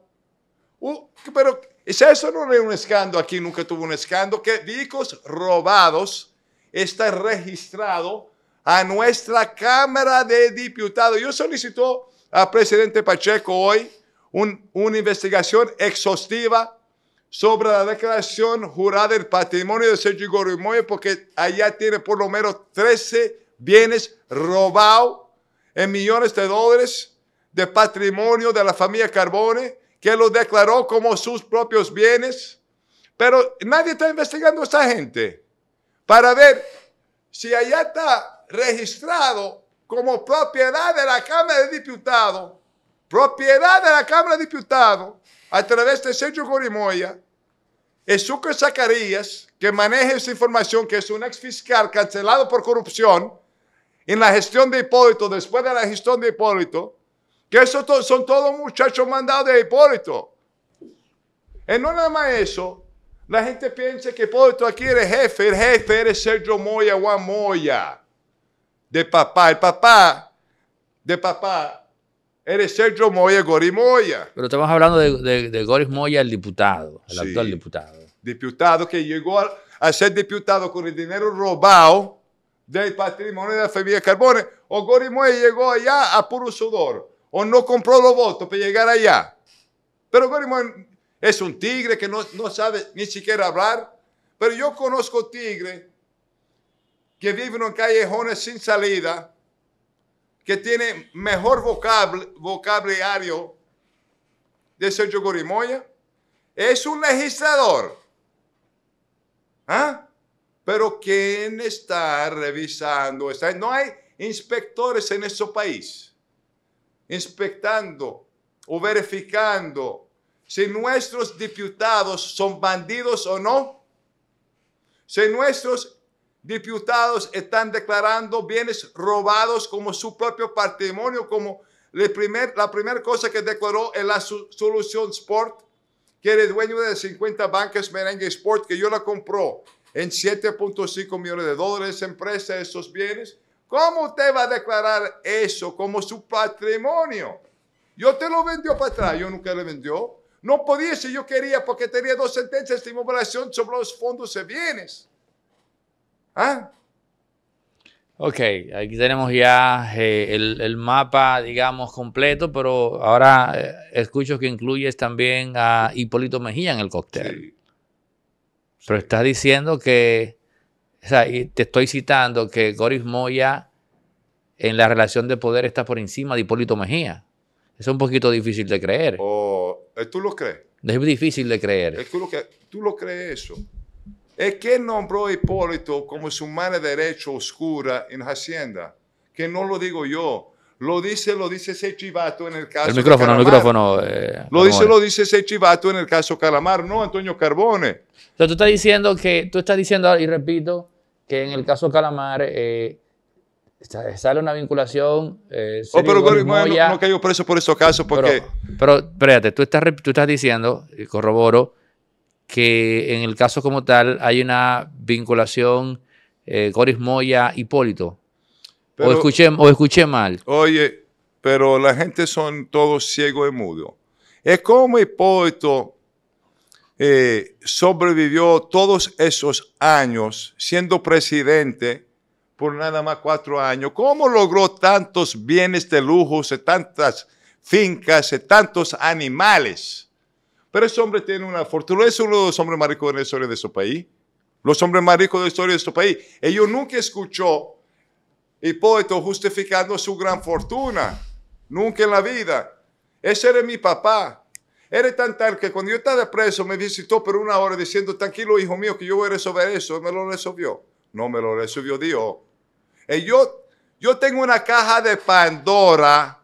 Uh, pero pero eso no es un escándalo aquí, nunca tuvo un escándalo, que vehículos robados está registrado a nuestra Cámara de Diputados. Yo solicito al presidente Pacheco hoy una investigación exhaustiva sobre la declaración jurada del patrimonio de Sergio Gorimoy, porque allá tiene por lo menos 13 bienes robados en millones de dólares de patrimonio de la familia Carbone, que lo declaró como sus propios bienes. Pero nadie está investigando a esta gente para ver si allá está registrado como propiedad de la Cámara de Diputados, propiedad de la Cámara de Diputados, a través de Sergio Gorimoya, Esuco Zacarías, que maneja esa información, que es un ex fiscal cancelado por corrupción en la gestión de Hipólito, después de la gestión de Hipólito, que esos son todos muchachos mandados de Hipólito. Y eh, no nada más eso, la gente piensa que Hipólito aquí era jefe, el jefe es Sergio Moya, Juan Moya de papá. El papá de papá era Sergio Moya, Gorimoya. Pero estamos hablando de, de, Moya, el diputado, el actual diputado. Diputado que llegó a, ser diputado con el dinero robado del patrimonio de la familia Carbone. O Gorimoya Moya llegó allá a puro sudor. O no compró los votos para llegar allá. Pero Gorimoya es un tigre que no, no sabe ni siquiera hablar. Pero yo conozco tigre que viven en callejones sin salida, que tiene mejor vocabulario de Sergio Gorimoya, es un legislador. ¿Ah? Pero ¿quién está revisando? no hay inspectores en este país inspectando o verificando si nuestros diputados son bandidos o no, si nuestros diputados están declarando bienes robados como su propio patrimonio, como la primera cosa que declaró en la Solución Sport, que era dueño de 50 bancos Merengue Sport, que yo la compró en 7.5 millones de dólares, empresa, esos bienes. ¿Cómo te va a declarar eso como su patrimonio? Yo te lo vendió para atrás, yo nunca le vendió. No podía si yo quería porque tenía dos sentencias de inmobiliación sobre los fondos de bienes. Ah. Ok, aquí tenemos ya eh, el, mapa, digamos, completo, pero ahora eh, escucho que incluyes también a Hipólito Mejía en el cóctel. Pero estás diciendo que, o sea, te estoy citando que Goris Moya en la relación de poder está por encima de Hipólito Mejía. Es un poquito difícil de creer. ¿O oh, ¿eh, ¿Tú lo crees? Es difícil de creer. que, ¿Tú lo crees eso? ¿Y quién nombró a Hipólito como su mano derecha oscura en Hacienda? Que no lo digo yo. Lo dice, lo dice ese chivato en el caso. El micrófono, el micrófono. Eh, lo dice, lo dice ese chivato en el caso Calamar, no Antonio Carbone. Entonces tú estás diciendo que, tú estás diciendo, y repito, que en el caso Calamar eh, sale una vinculación. Eh, oh, pero, no, no, preso por esos casos porque. Pero, espérate, tú estás, diciendo y corroboro, que en el caso como tal hay una vinculación eh, Moya Hipólito. o, escuché, o escuché mal. Oye, pero la gente son todos ciegos y mudo Es como Hipólito eh, sobrevivió todos esos años siendo presidente por nada más cuatro años. ¿Cómo logró tantos bienes de lujo, tantas fincas, tantos animales? Pero ese hombre tiene una fortuna, es uno de los hombres más ricos de la historia de su país. Los hombres más ricos de la historia de su país. Ellos nunca escuchó poeta justificando su gran fortuna. Nunca en la vida. Ese era mi papá. Era tan tal que cuando yo estaba preso me visitó por una hora diciendo, tranquilo hijo mío, que yo voy a resolver eso. Me lo resolvió. No me lo resolvió Dios. Y eh, yo, yo tengo una caja de Pandora,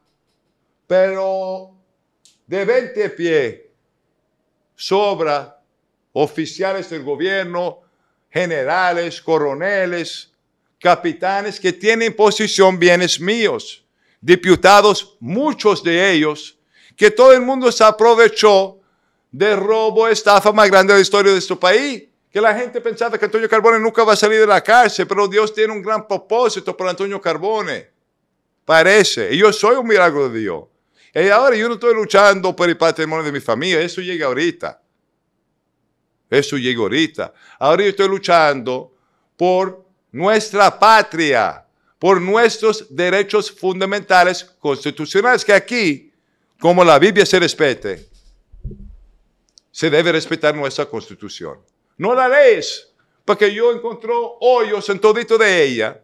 pero de 20 pies sobra oficiales del gobierno, generales, coroneles, capitanes que tienen posición bienes míos, diputados, muchos de ellos, que todo el mundo se aprovechó de robo, estafa más grande de la historia de este país. Que la gente pensaba que Antonio Carbone nunca va a salir de la cárcel, pero Dios tiene un gran propósito para Antonio Carbone. Parece, y yo soy un milagro de Dios. Eh, ahora yo no estoy luchando por el patrimonio de mi familia, eso llega ahorita. Eso llega ahorita. Ahora yo estoy luchando por nuestra patria, por nuestros derechos fundamentales constitucionales, que aquí, como la Biblia se respete, se debe respetar nuestra constitución. No la lees, porque yo encontró hoyos en todito de ella,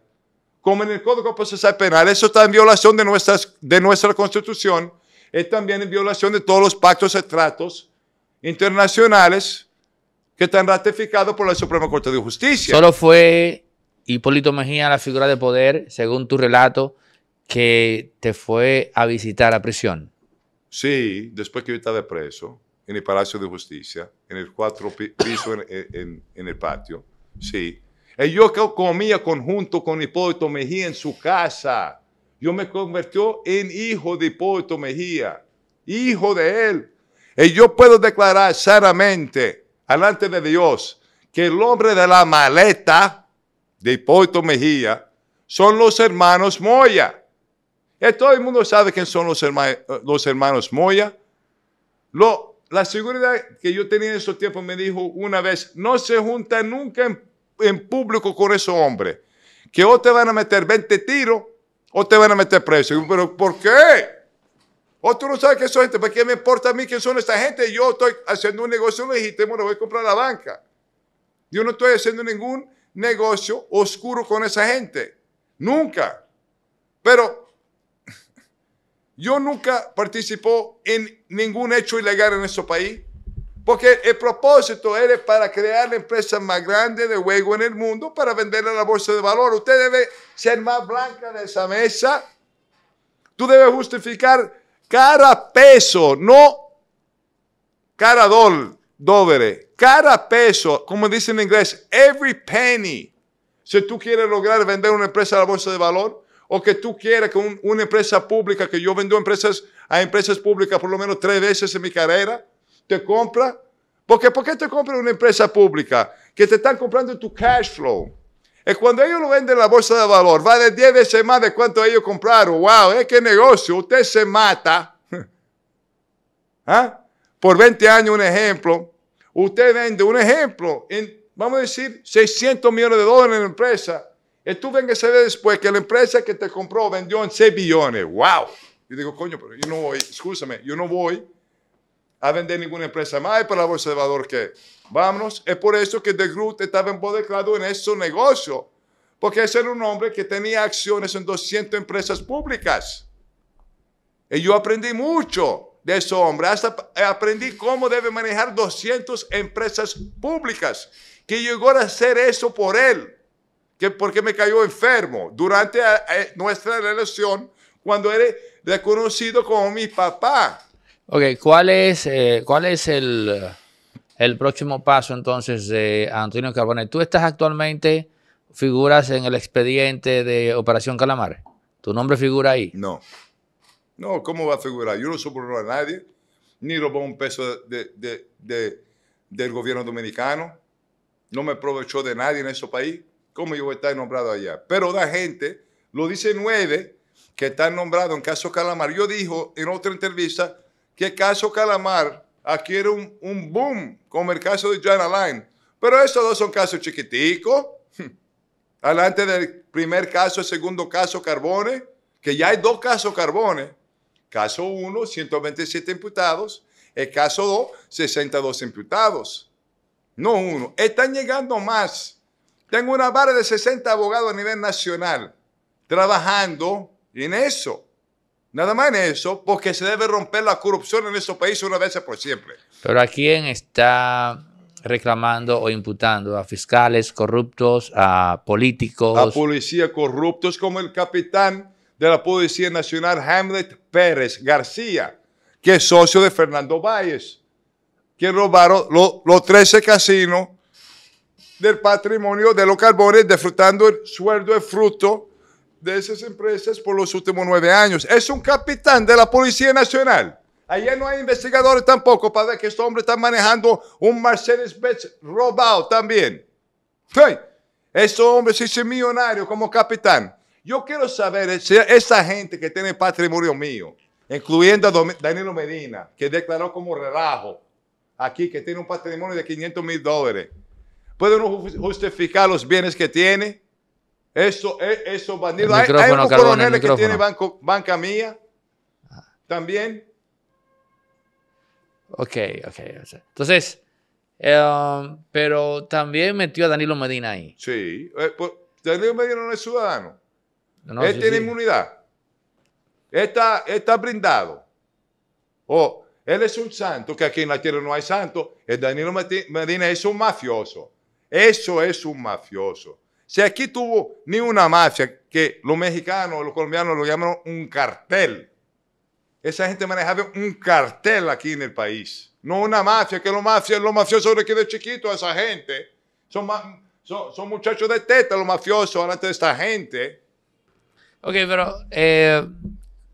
como en el Código Procesal Penal. Eso está en violación de, nuestras, de nuestra constitución es también en violación de todos los pactos y tratos internacionales que están ratificados por la Suprema Corte de Justicia. Solo fue Hipólito Mejía la figura de poder, según tu relato, que te fue a visitar a prisión. Sí, después que yo estaba preso en el Palacio de Justicia, en el cuatro piso en, el patio. Sí. Y yo comía conjunto con Hipólito Mejía en su casa. Yo me convirtió en hijo de Hipólito Mejía, hijo de él. Y yo puedo declarar sanamente delante de Dios, que el hombre de la maleta de Hipólito Mejía son los hermanos Moya. todo el mundo sabe quién son los, hermanos, Moya. la seguridad que yo tenía en esos tiempos me dijo una vez, no se junta nunca en, público con ese hombre, que o te van a meter 20 tiros o te van a meter preso. pero ¿por qué? O tú no sabes que son gente, ¿para qué me importa a mí quién son esta gente? Yo estoy haciendo un negocio legítimo, le voy a comprar la banca. Yo no estoy haciendo ningún negocio oscuro con esa gente. Nunca. Pero [LAUGHS] yo nunca participó en ningún hecho ilegal en este país. Porque el propósito era para crear la empresa más grande de juego en el mundo para venderla a la bolsa de valor. Usted debe ser más blanca de esa mesa. Tú debes justificar cada peso, no cada dólar, Cara Cada peso, como dice en inglés, every penny. Si tú quieres lograr vender una empresa a la bolsa de valor, o que tú quieras que una empresa pública, que yo vendo empresas a empresas públicas por lo menos tres veces en mi carrera, te compra. Porque ¿por qué te compra una empresa pública? Que te están comprando tu cash flow. Y cuando ellos lo venden en la bolsa de valor, vale 10 veces más de cuánto ellos compraron. ¡Wow! es ¡Qué negocio! Usted se mata. [LAUGHS] ¿Ah? Por 20 años, un ejemplo. Usted vende un ejemplo en, vamos a decir, 600 millones de dólares en la empresa. Y tú vengas a ver después que la empresa que te compró vendió en 6 billones. ¡Wow! Yo digo, coño, pero yo no voy, escúchame, yo no voy a vender ninguna empresa más. para el Salvador que Vámonos. Es por eso que De Groot estaba involucrado en ese negocio. Porque ese era un hombre que tenía acciones en 200 empresas públicas. Y yo aprendí mucho de ese hombre. Hasta aprendí cómo debe manejar 200 empresas públicas. Que llegó a hacer eso por él. Que porque me cayó enfermo durante eh, eh, nuestra relación cuando era reconocido como mi papá. Ok, ¿cuál es, eh, cuál es el, el, próximo paso entonces de Antonio Carbone? Tú estás actualmente, figuras en el expediente de Operación Calamar. ¿Tu nombre figura ahí? No. No, ¿cómo va a figurar? Yo no soborno a nadie, ni robó un peso de, de, del gobierno dominicano, no me aprovechó de nadie en ese país. ¿Cómo yo voy a estar nombrado allá? Pero la gente, lo dice nueve, que están nombrados en caso Calamar. Yo dijo en otra entrevista que caso Calamar adquiere un, un boom como el caso de John Alain. Pero estos dos son casos chiquiticos. [LAUGHS] Adelante del primer caso, segundo caso Carbone, que ya hay dos casos Carbone. Caso 1, 127 imputados. El caso 2, 62 imputados. No uno. Están llegando más. Tengo una barra de 60 abogados a nivel nacional trabajando en eso. Nada más en eso, porque se debe romper la corrupción en este país una vez por siempre. Pero ¿a quién está reclamando o imputando? ¿A fiscales corruptos? ¿A políticos? A policías corruptos como el capitán de la Policía Nacional Hamlet Pérez García, que es socio de Fernando Valles, que robaron los 13 casinos del patrimonio de los carbones, disfrutando el sueldo de fruto de esas empresas por los últimos nueve años. Es un capitán de la Policía Nacional. Allá no hay investigadores tampoco para ver que este hombre está manejando un Mercedes-Benz robado también. ¡Hey! Este hombre se hizo millonario como capitán. Yo quiero saber si esa gente que tiene patrimonio mío, incluyendo a Danilo Medina, que declaró como relajo aquí, que tiene un patrimonio de 500 mil dólares, ¿puede justificar los bienes que tiene? Eso, eh, eso Vanilo. Hay, hay, que tiene banca mía también. Ok, ok. Entonces, eh, um, pero también metió a Danilo Medina ahí. Sí, eh, pues, Danilo Medina no es ciudadano. Él tiene inmunidad. Está, está brindado. O oh, él es un santo, que aquí en la tierra no hay santo. El Danilo Medina es un mafioso. Eso es un mafioso. Si aquí tuvo ni una mafia, que los mexicanos, los colombianos lo llaman un cartel. Esa gente manejaba un cartel aquí en el país. No una mafia, que los mafiosos, los mafiosos de, chiquito a esa gente. Son, muchachos de teta los mafiosos delante de esta gente. Ok, pero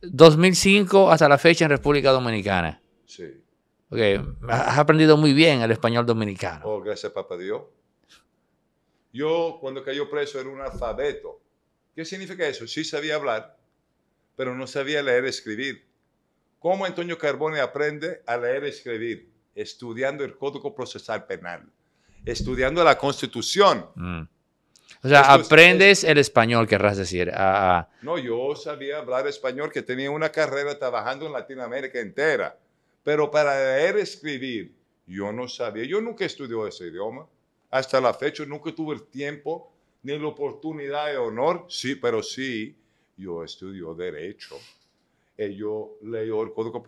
2005 eh, hasta la fecha en República Dominicana. Sí. Ok, has aprendido muy bien el español dominicano. Oh, gracias, papá Dios. Yo cuando cayó preso era un alfabeto. ¿Qué significa eso? Sí sabía hablar, pero no sabía leer y escribir. ¿Cómo Antonio Carboni aprende a leer y escribir? Estudiando el Código Procesal Penal, estudiando la Constitución. Mm. O sea, aprendes el español, querrás decir. Ah, ah. No, yo sabía hablar español, que tenía una carrera trabajando en Latinoamérica entera. Pero para leer y escribir, yo no sabía. Yo nunca estudié ese idioma hasta la fecha nunca tuve el tiempo ni la oportunidad de honor, sí, pero sí, yo estudio derecho. yo leo el Código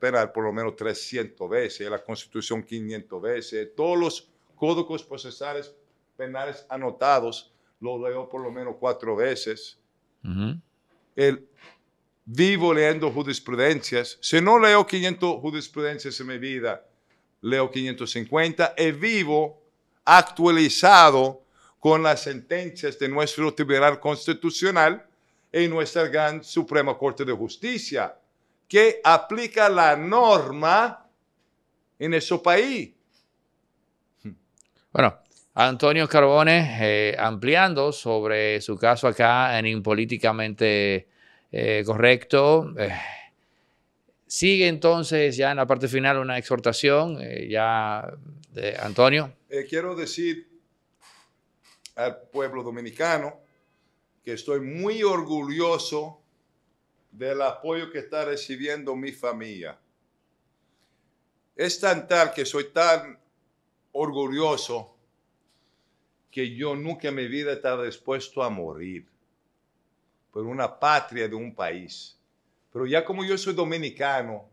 Penal por lo menos 300 veces, la Constitución 500 veces, todos los códigos procesales penales anotados los leo por lo menos cuatro veces. el, vivo leyendo jurisprudencias. Si no leo 500 jurisprudencias en mi vida, leo 550 y vivo actualizado con las sentencias de nuestro Tribunal Constitucional y nuestra gran Suprema Corte de Justicia, que aplica la norma en ese país. Bueno, Antonio Carbone, eh, ampliando sobre su caso acá en Impolíticamente eh, Correcto, eh, sigue entonces ya en la parte final una exhortación, ya de Antonio. Eh, quiero decir al pueblo dominicano que estoy muy orgulloso del apoyo que está recibiendo mi familia. Es tan tal que soy tan orgulloso que yo nunca en mi vida estaba dispuesto a morir por una patria de un país. Pero ya como yo soy dominicano,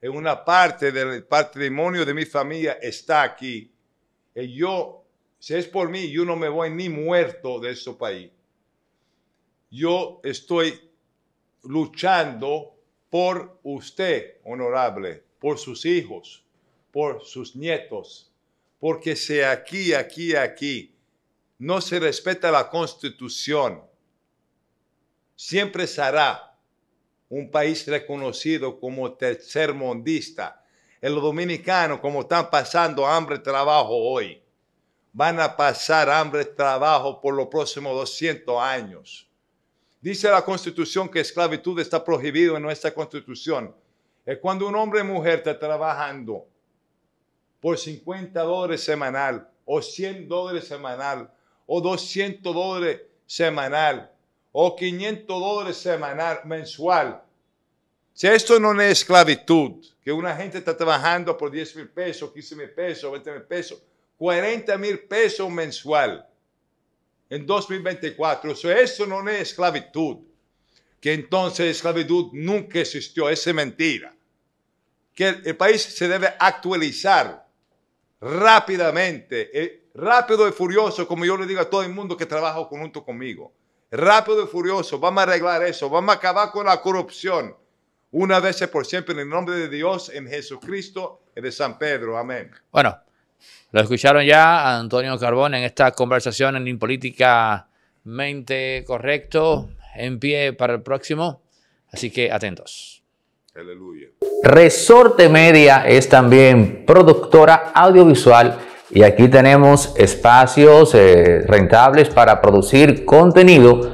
en una parte del patrimonio de mi familia está aquí yo, si es por mí, yo no me voy ni muerto de este país. Yo estoy luchando por usted, honorable, por sus hijos, por sus nietos, porque si aquí, aquí, aquí no se respeta la constitución, siempre será un país reconocido como tercer tercermundista en los dominicanos como están pasando hambre trabajo hoy. Van a pasar hambre trabajo por los próximos 200 años. Dice la Constitución que esclavitud está prohibido en nuestra Constitución. Es cuando un hombre o mujer está trabajando por 50 dólares semanal o 100 dólares semanal o 200 dólares semanal o 500 dólares semanal mensual si esto no es esclavitud, que una gente está trabajando por 10 mil pesos, 15 mil pesos, 20 mil pesos, 40 mil pesos mensual en 2024. Si eso no es esclavitud. Que entonces esclavitud nunca existió. Es mentira. Que el, país se debe actualizar rápidamente, eh, rápido y furioso, como yo le digo a todo el mundo que trabaja junto conmigo. Rápido y furioso, vamos a arreglar eso, vamos a acabar con la corrupción una vez por siempre en el nombre de Dios, en Jesucristo y de San Pedro. Amén. Bueno, lo escucharon ya a Antonio Carbón en esta conversación en Políticamente Correcto, en pie para el próximo. Así que atentos. Aleluya. Resorte Media es también productora audiovisual y aquí tenemos espacios eh, rentables para producir contenido